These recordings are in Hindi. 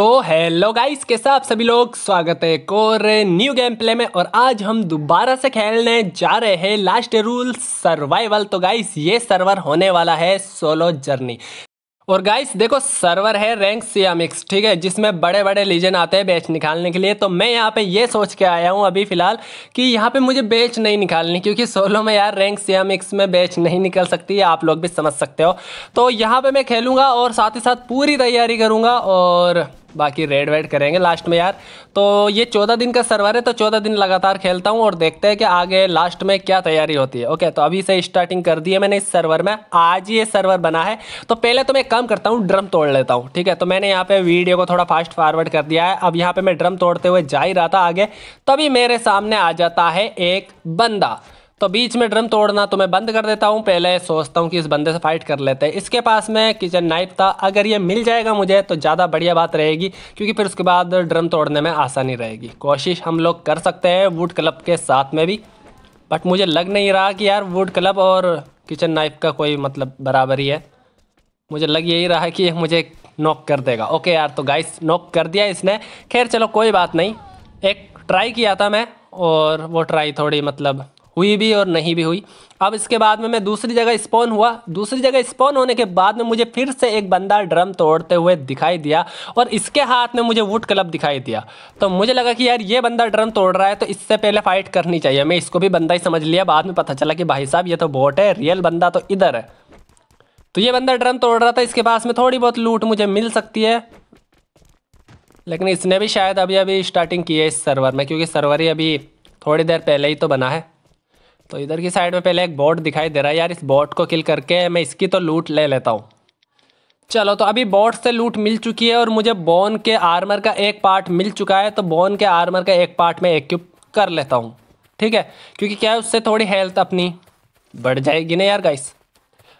तो हेलो गाइस के आप सभी लोग स्वागत है एक और न्यू गेम प्ले में और आज हम दोबारा से खेलने जा रहे हैं लास्ट रूल सर्वाइवल तो गाइस ये सर्वर होने वाला है सोलो जर्नी और गाइस देखो सर्वर है रैंक सियामिक्स ठीक है जिसमें बड़े बड़े लीजन आते हैं बैच निकालने के लिए तो मैं यहाँ पे ये सोच के आया हूँ अभी फिलहाल कि यहाँ पे मुझे बैच नहीं निकालनी क्योंकि सोलो में यार रैंक सियामिक्स में बैच नहीं निकल सकती है आप लोग भी समझ सकते हो तो यहाँ पे मैं खेलूँगा और साथ ही साथ पूरी तैयारी करूँगा और बाकी रेड वेड करेंगे लास्ट में यार तो ये चौदह दिन का सर्वर है तो चौदह दिन लगातार खेलता हूँ और देखते हैं कि आगे लास्ट में क्या तैयारी होती है ओके तो अभी से स्टार्टिंग कर दी है मैंने इस सर्वर में आज ये सर्वर बना है तो पहले तो मैं काम करता हूँ ड्रम तोड़ लेता हूँ ठीक है तो मैंने यहाँ पे वीडियो को थोड़ा फास्ट फॉरवर्ड कर दिया है अब यहाँ पे मैं ड्रम तोड़ते हुए जा ही रहा था आगे तभी मेरे सामने आ जाता है एक बंदा तो बीच में ड्रम तोड़ना तो मैं बंद कर देता हूँ पहले सोचता हूँ कि इस बंदे से फाइट कर लेते हैं इसके पास में किचन नाइफ था अगर ये मिल जाएगा मुझे तो ज़्यादा बढ़िया बात रहेगी क्योंकि फिर उसके बाद ड्रम तोड़ने में आसानी रहेगी कोशिश हम लोग कर सकते हैं वुड क्लब के साथ में भी बट मुझे लग नहीं रहा कि यार वुड क्लब और किचन नाइफ का कोई मतलब बराबरी है मुझे लग यही रहा है कि मुझे नॉक कर देगा ओके यार तो गाइस नॉक कर दिया इसने खैर चलो कोई बात नहीं एक ट्राई किया था मैं और वो ट्राई थोड़ी मतलब हुई भी और नहीं भी हुई अब इसके बाद में मैं दूसरी जगह स्पॉन हुआ दूसरी जगह स्पॉन होने के बाद में मुझे फिर से एक बंदा ड्रम तोड़ते हुए दिखाई दिया और इसके हाथ में मुझे वुड क्लब दिखाई दिया तो मुझे लगा कि यार ये बंदा ड्रम तोड़ रहा है तो इससे पहले फाइट करनी चाहिए मैं इसको भी बंदा ही समझ लिया बाद में पता चला कि भाई साहब ये तो बोट है रियल बंदा तो इधर है तो ये बंदा ड्रम तोड़ रहा था इसके पास में थोड़ी बहुत लूट मुझे मिल सकती है लेकिन इसने भी शायद अभी अभी स्टार्टिंग की है इस सर्वर में क्योंकि सर्वर ही अभी थोड़ी देर पहले ही तो बना है तो इधर की साइड में पहले एक बोट दिखाई दे रहा है यार इस बोट को किल करके मैं इसकी तो लूट ले लेता हूँ चलो तो अभी बोट से लूट मिल चुकी है और मुझे बोन के आर्मर का एक पार्ट मिल चुका है तो बोन के आर्मर का एक पार्ट मैं एक्यूब कर लेता हूँ ठीक है क्योंकि क्या है उससे थोड़ी हेल्थ अपनी बढ़ जाएगी ना यार गाइस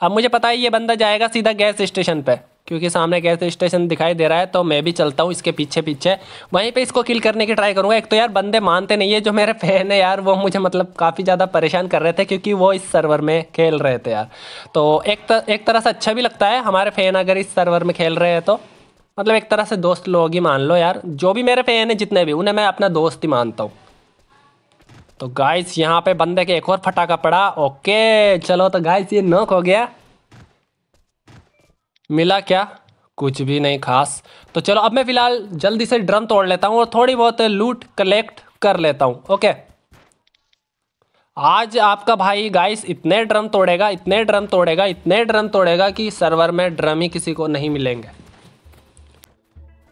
अब मुझे पता है ये बंदा जाएगा सीधा गैस स्टेशन पर क्योंकि सामने गैस स्टेशन दिखाई दे रहा है तो मैं भी चलता हूँ इसके पीछे पीछे वहीं पे इसको किल करने की ट्राई करूँगा एक तो यार बंदे मानते नहीं है जो मेरे फैन है यार वो मुझे मतलब काफ़ी ज़्यादा परेशान कर रहे थे क्योंकि वो इस सर्वर में खेल रहे थे यार तो एक, तर, एक तरह से अच्छा भी लगता है हमारे फैन अगर इस सर्वर में खेल रहे हैं तो मतलब एक तरह से दोस्त लोग ही मान लो यार जो भी मेरे फैन है जितने भी उन्हें मैं अपना दोस्त ही मानता हूँ तो गाइस यहाँ पे बंदे के एक और फटाका पड़ा ओके चलो तो गाइस ये नोक हो गया मिला क्या कुछ भी नहीं खास तो चलो अब मैं फ़िलहाल जल्दी से ड्रम तोड़ लेता हूँ और थोड़ी बहुत लूट कलेक्ट कर लेता हूँ ओके आज आपका भाई गाइस इतने ड्रम तोड़ेगा इतने ड्रम तोड़ेगा इतने ड्रम तोड़ेगा कि सर्वर में ड्रम ही किसी को नहीं मिलेंगे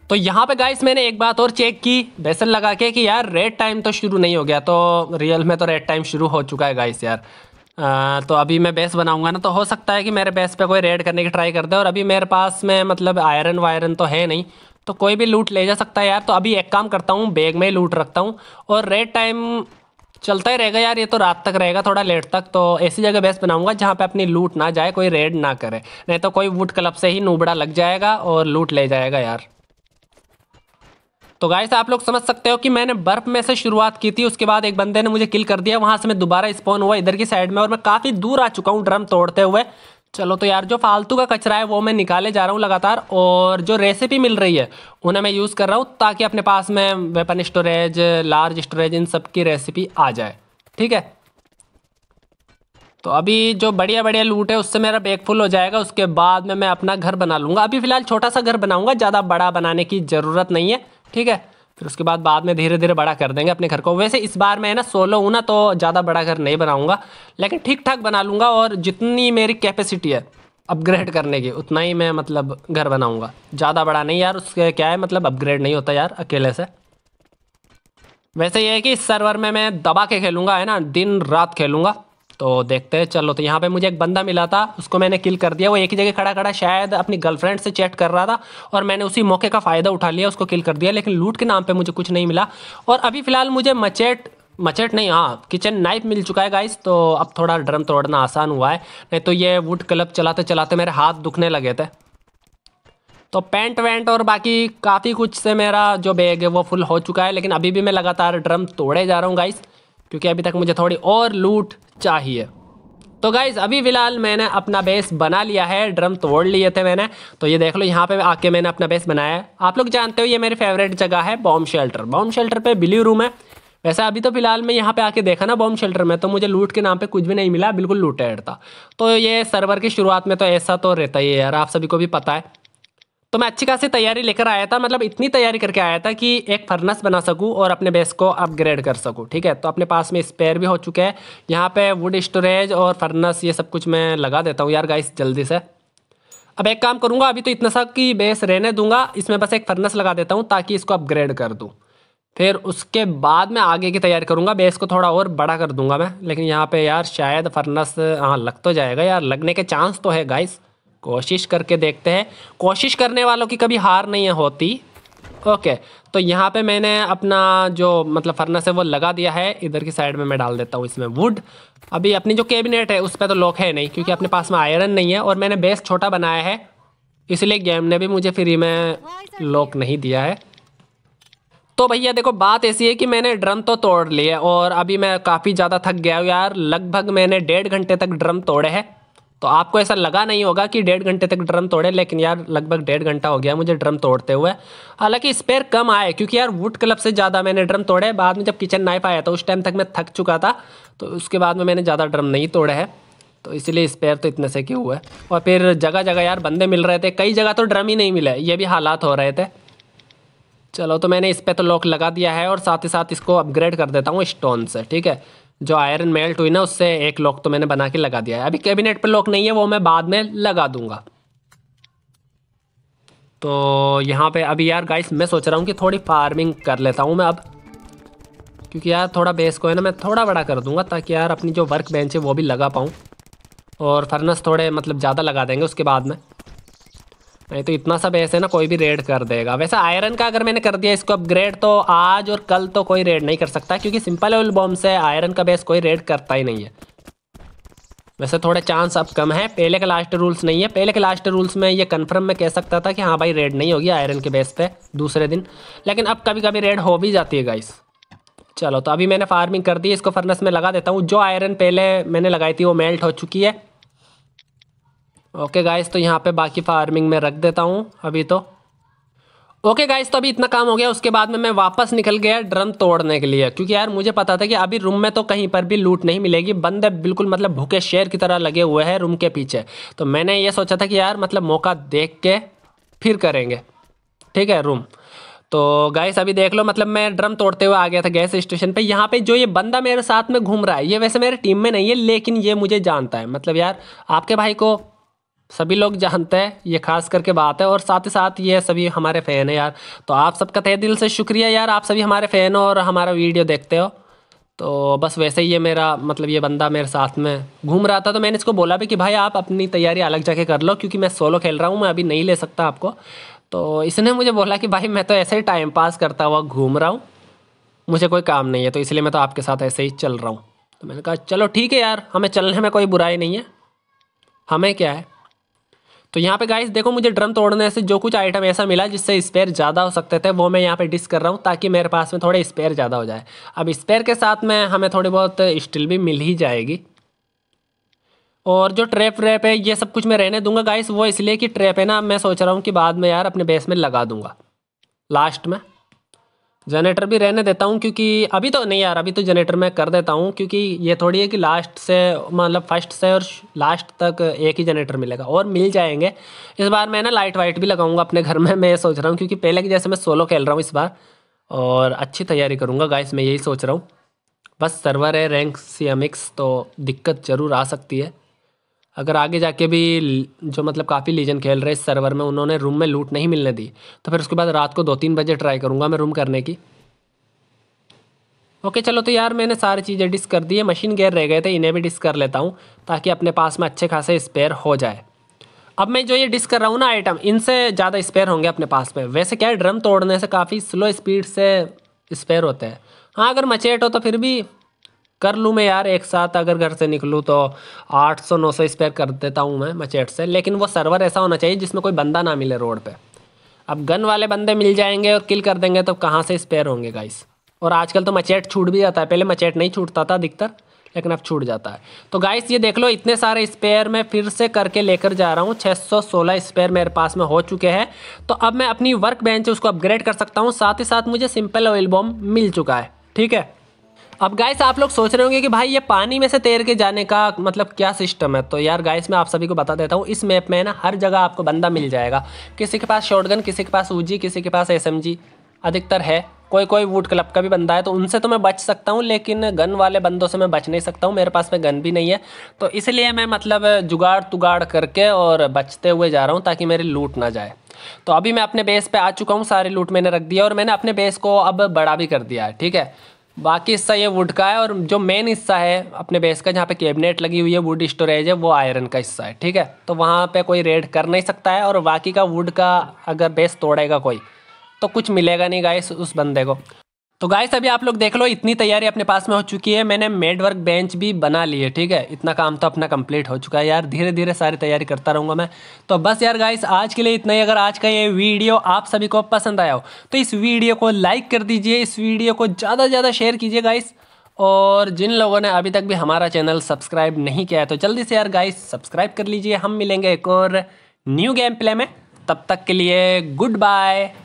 तो यहाँ पे गाइस मैंने एक बात और चेक की बेसन लगा के कि यार रेड टाइम तो शुरू नहीं हो गया तो रियल में तो रेड टाइम शुरू हो चुका है गाइस यार आ, तो अभी मैं बेस बनाऊंगा ना तो हो सकता है कि मेरे बेस पे कोई रेड करने की ट्राई कर दे और अभी मेरे पास में मतलब आयरन वायरन तो है नहीं तो कोई भी लूट ले जा सकता है यार तो अभी एक काम करता हूँ बैग में ही लूट रखता हूँ और रेड टाइम चलता ही रहेगा यार ये तो रात तक रहेगा थोड़ा लेट तक तो ऐसी जगह बेस बनाऊंगा जहाँ पे अपनी लूट ना जाए कोई रेड ना करे नहीं तो कोई वुड क्लब से ही नूबड़ा लग जाएगा और लूट ले जाएगा यार तो से आप लोग समझ सकते हो कि मैंने बर्फ में से शुरुआत की थी उसके बाद एक बंदे ने मुझे किल कर दिया वहां से मैं दोबारा स्पॉन हुआ इधर की साइड में और मैं काफ़ी दूर आ चुका हूँ ड्रम तोड़ते हुए चलो तो यार जो फालतू का कचरा है वो मैं निकाले जा रहा हूँ लगातार और जो रेसिपी मिल रही है उन्हें मैं यूज़ कर रहा हूँ ताकि अपने पास में वेपन स्टोरेज लार्ज स्टोरेज इन सब की रेसिपी आ जाए ठीक है तो अभी जो बढ़िया बढ़िया लूट है उससे मेरा बैग फुल हो जाएगा उसके बाद में मैं अपना घर बना लूँगा अभी फ़िलहाल छोटा सा घर बनाऊँगा ज़्यादा बड़ा बनाने की ज़रूरत नहीं है ठीक है फिर उसके बाद बाद में धीरे धीरे बड़ा कर देंगे अपने घर को वैसे इस बार मैं ना सोलो हूँ ना तो ज़्यादा बड़ा घर नहीं बनाऊँगा लेकिन ठीक ठाक बना लूँगा और जितनी मेरी कैपेसिटी है अपग्रेड करने की उतना ही मैं मतलब घर बनाऊँगा ज़्यादा बड़ा नहीं यार उसके क्या है मतलब अपग्रेड नहीं होता यार अकेले से वैसे ये है कि इस सर्वर में मैं दबा के खेलूँगा है ना दिन रात खेलूँगा तो देखते हैं चलो तो यहाँ पे मुझे एक बंदा मिला था उसको मैंने किल कर दिया वो एक ही जगह खड़ा खड़ा शायद अपनी गर्लफ्रेंड से चैट कर रहा था और मैंने उसी मौके का फ़ायदा उठा लिया उसको किल कर दिया लेकिन लूट के नाम पर मुझे कुछ नहीं मिला और अभी फ़िलहाल मुझे मचेट मचेट नहीं हाँ किचन नाइफ मिल चुका है गाइस तो अब थोड़ा ड्रम तोड़ना आसान हुआ है नहीं तो ये वुड क्लब चलाते चलाते मेरे हाथ दुखने लगे थे तो पेंट वेंट और बाकी काफ़ी कुछ से मेरा जो बैग है वो फुल हो चुका है लेकिन अभी भी मैं लगातार ड्रम तोड़े जा रहा हूँ गाइस क्योंकि अभी तक मुझे थोड़ी और लूट चाहिए तो गाइज़ अभी फ़िलहाल मैंने अपना बेस बना लिया है ड्रम तोड़ लिए थे मैंने तो ये देख लो यहाँ पे आके मैंने अपना बेस बनाया है आप लोग जानते हो ये मेरी फेवरेट जगह है बॉम्ब शेल्टर बॉम्ब शेल्टर पे बिल्यू रूम है वैसे अभी तो फिलहाल मैं यहाँ पे आके देखा ना बॉम्ब शेल्टर में तो मुझे लूट के नाम पे कुछ भी नहीं मिला बिल्कुल लूटेड था तो ये सर्वर की शुरुआत में तो ऐसा तो रहता ही है यार आप सभी को भी पता है तो मैं अच्छी खासी तैयारी लेकर आया था मतलब इतनी तैयारी करके आया था कि एक फर्नस बना सकूँ और अपने बेस को अपग्रेड कर सकूँ ठीक है तो अपने पास में स्पेयर भी हो चुका है यहाँ पे वुड स्टोरेज और फर्नस ये सब कुछ मैं लगा देता हूँ यार गाइस जल्दी से अब एक काम करूँगा अभी तो इतना सा कि बेस रहने दूंगा इसमें बस एक फर्नस लगा देता हूँ ताकि इसको अपग्रेड कर दूँ फिर उसके बाद मैं आगे की तैयारी करूँगा बेस को थोड़ा और बड़ा कर दूंगा मैं लेकिन यहाँ पर यार शायद फर्नस हाँ लग तो जाएगा यार लगने के चांस तो है गाइस कोशिश करके देखते हैं कोशिश करने वालों की कभी हार नहीं होती ओके तो यहाँ पे मैंने अपना जो मतलब फरनस है वो लगा दिया है इधर की साइड में मैं डाल देता हूँ इसमें वुड अभी अपनी जो कैबिनेट है उस पर तो लॉक है नहीं क्योंकि अपने पास में आयरन नहीं है और मैंने बेस छोटा बनाया है इसलिए गेम ने भी मुझे फ्री में लॉक नहीं दिया है तो भैया देखो बात ऐसी है कि मैंने ड्रम तो तोड़ लिया और अभी मैं काफ़ी ज़्यादा थक गया हूँ यार लगभग मैंने डेढ़ घंटे तक ड्रम तोड़े हैं तो आपको ऐसा लगा नहीं होगा कि डेढ़ घंटे तक ड्रम तोड़े लेकिन यार लगभग डेढ़ घंटा हो गया मुझे ड्रम तोड़ते हुए हालांकि स्पेयर कम आए क्योंकि यार वुड क्लब से ज़्यादा मैंने ड्रम तोड़े बाद में जब किचन नाइफ आया था उस टाइम तक मैं थक चुका था तो उसके बाद में मैंने ज़्यादा ड्रम नहीं तोड़े हैं तो इसलिए स्पेयर तो इतने से क्यों हुए और फिर जगह जगह यार बंदे मिल रहे थे कई जगह तो ड्रम ही नहीं मिले ये भी हालात हो रहे थे चलो तो मैंने इस पर तो लॉक लगा दिया है और साथ ही साथ इसको अपग्रेड कर देता हूँ स्टोन से ठीक है जो आयरन मेल्ट हुई ना उससे एक लॉक तो मैंने बना के लगा दिया है अभी कैबिनेट पर लॉक नहीं है वो मैं बाद में लगा दूंगा तो यहाँ पे अभी यार गाइस मैं सोच रहा हूँ कि थोड़ी फार्मिंग कर लेता हूँ मैं अब क्योंकि यार थोड़ा बेस को है ना मैं थोड़ा बड़ा कर दूंगा ताकि यार अपनी जो वर्क बेंच है वो भी लगा पाऊँ और फर्नस थोड़े मतलब ज़्यादा लगा देंगे उसके बाद में नहीं तो इतना सब ऐसे ना कोई भी रेड कर देगा वैसे आयरन का अगर मैंने कर दिया इसको अपग्रेड तो आज और कल तो कोई रेड नहीं कर सकता क्योंकि सिंपल ऑयल बॉम्ब से आयरन का बेस कोई रेड करता ही नहीं है वैसे थोड़े चांस अब कम है पहले के लास्ट रूल्स नहीं है पहले के लास्ट रूल्स में ये कन्फर्म में कह सकता था कि हाँ भाई रेड नहीं होगी आयरन के बेस पर दूसरे दिन लेकिन अब कभी कभी रेड हो भी जाती है गाइस चलो तो अभी मैंने फार्मिंग कर दी इसको फर्नेस में लगा देता हूँ जो आयरन पहले मैंने लगाई थी वो मेल्ट हो चुकी है ओके गाइस तो यहाँ पे बाकी फार्मिंग में रख देता हूँ अभी तो ओके गाइस तो अभी इतना काम हो गया उसके बाद में मैं वापस निकल गया ड्रम तोड़ने के लिए क्योंकि यार मुझे पता था कि अभी रूम में तो कहीं पर भी लूट नहीं मिलेगी बंदे बिल्कुल मतलब भूखे शेर की तरह लगे हुए हैं रूम के पीछे तो मैंने ये सोचा था कि यार मतलब मौका देख के फिर करेंगे ठीक है रूम तो गाइस अभी देख लो मतलब मैं ड्रम तोड़ते हुए आ गया था गैस स्टेशन पे यहाँ पे जो ये बंदा मेरे साथ में घूम रहा है ये वैसे मेरे टीम में नहीं है लेकिन ये मुझे जानता है मतलब यार आपके भाई को सभी लोग जानते हैं ये खास करके बात है और साथ ही साथ ये सभी हमारे फ़ैन है यार तो आप सबका तहे दिल से शुक्रिया यार आप सभी हमारे फ़ैन हो और हमारा वीडियो देखते हो तो बस वैसे ही ये मेरा मतलब ये बंदा मेरे साथ में घूम रहा था तो मैंने इसको बोला भी कि भाई आप अपनी तैयारी अलग जाके कर लो क्योंकि मैं सोलो खेल रहा हूँ मैं अभी नहीं ले सकता आपको तो इसने मुझे बोला कि भाई मैं तो ऐसे ही टाइम पास करता हुआ घूम रहा हूँ मुझे कोई काम नहीं है तो इसलिए मैं तो आपके साथ ऐसे ही चल रहा हूँ तो मैंने कहा चलो ठीक है यार हमें चलने में कोई बुराई नहीं है हमें क्या है तो यहाँ पे गाइस देखो मुझे ड्रम तोड़ने से जो कुछ आइटम ऐसा मिला जिससे स्पेयर ज़्यादा हो सकते थे वो मैं यहाँ पे डिस कर रहा हूँ ताकि मेरे पास में थोड़े स्पेयर ज़्यादा हो जाए अब स्पेयर के साथ में हमें थोड़ी बहुत स्टील भी मिल ही जाएगी और जो ट्रैप व्रैप है ये सब कुछ मैं रहने दूंगा गाइस वो इसलिए कि ट्रैप है ना मैं सोच रहा हूँ कि बाद में यार अपने बेस में लगा दूंगा लास्ट में जनरेटर भी रहने देता हूँ क्योंकि अभी तो नहीं यार अभी तो जनरेटर मैं कर देता हूँ क्योंकि ये थोड़ी है कि लास्ट से मतलब फर्स्ट से और लास्ट तक एक ही जनरेटर मिलेगा और मिल जाएंगे इस बार मैं ना लाइट वाइट भी लगाऊंगा अपने घर में मैं ये सोच रहा हूँ क्योंकि पहले की जैसे मैं सोलो खेल रहा हूँ इस बार और अच्छी तैयारी करूँगा गाइस मैं यही सोच रहा हूँ बस सर्वर है रैंक सी तो दिक्कत ज़रूर आ सकती है अगर आगे जाके भी जो मतलब काफ़ी लीजन खेल रहे इस सर्वर में उन्होंने रूम में लूट नहीं मिलने दी तो फिर उसके बाद रात को दो तीन बजे ट्राई करूँगा मैं रूम करने की ओके चलो तो यार मैंने सारी चीज़ें डिस्क कर दी है मशीन गेयर रह गए थे इन्हें भी डिस्क कर लेता हूँ ताकि अपने पास में अच्छे खासे स्पेयर हो जाए अब मैं जो ये डिस्क कर रहा हूँ ना आइटम इनसे ज़्यादा स्पेयर होंगे अपने पास में वैसे क्या है ड्रम तोड़ने से काफ़ी स्लो स्पीड से स्पेयर होते हैं हाँ अगर मचेट हो तो फिर भी कर लूँ मैं यार एक साथ अगर घर से निकलूँ तो 800 900 स्पेयर कर देता हूँ मैं मचेट से लेकिन वो सर्वर ऐसा होना चाहिए जिसमें कोई बंदा ना मिले रोड पे अब गन वाले बंदे मिल जाएंगे और किल कर देंगे तो कहाँ से स्पेयर होंगे गाइस और आजकल तो मचेट छूट भी जाता है पहले मचेट नहीं छूटता था अधिकतर लेकिन अब छूट जाता है तो गाइस ये देख लो इतने सारे स्पेयर मैं फिर से करके लेकर जा रहा हूँ 616 स्पेयर मेरे पास में हो चुके हैं तो अब मैं अपनी वर्क बेंच उसको अपग्रेड कर सकता हूँ साथ ही साथ मुझे सिंपल ऑयल बॉम्ब मिल चुका है ठीक है अब गाइस आप लोग सोच रहे होंगे कि भाई ये पानी में से तैर के जाने का मतलब क्या सिस्टम है तो यार गाइस मैं आप सभी को बता देता हूँ इस मैप में ना हर जगह आपको बंदा मिल जाएगा किसी के पास शॉटगन किसी के पास ऊजी किसी के पास एस अधिकतर है कोई कोई वुड क्लब का भी बंदा है तो उनसे तो मैं बच सकता हूँ लेकिन गन वाले बंदों से मैं बच नहीं सकता हूँ मेरे पास में गन भी नहीं है तो इसलिए मैं मतलब जुगाड़ तुगाड़ करके और बचते हुए जा रहा हूँ ताकि मेरी लूट ना जाए तो अभी मैं अपने बेस पे आ चुका हूँ सारी लूट मैंने रख दिया और मैंने अपने बेस को अब बड़ा भी कर दिया है ठीक है बाकी हिस्सा ये वुड का है और जो मेन हिस्सा है अपने बेस का जहाँ पे कैबिनेट लगी हुई है वुड स्टोरेज है वो आयरन का हिस्सा है ठीक है तो वहाँ पे कोई रेड कर नहीं सकता है और बाकी का वुड का अगर बेस तोड़ेगा कोई तो कुछ मिलेगा नहीं गाइस उस बंदे को तो गाइस अभी आप लोग देख लो इतनी तैयारी अपने पास में हो चुकी है मैंने मेड वर्क बेंच भी बना लिए ठीक है इतना काम तो अपना कंप्लीट हो चुका है यार धीरे धीरे सारी तैयारी करता रहूँगा मैं तो बस यार गाइस आज के लिए इतना ही अगर आज का ये वीडियो आप सभी को पसंद आया हो तो इस वीडियो को लाइक कर दीजिए इस वीडियो को ज़्यादा से ज़्यादा शेयर कीजिए गाइस और जिन लोगों ने अभी तक भी हमारा चैनल सब्सक्राइब नहीं किया है तो जल्दी से यार गाइस सब्सक्राइब कर लीजिए हम मिलेंगे एक और न्यू गेम प्ले में तब तक के लिए गुड बाय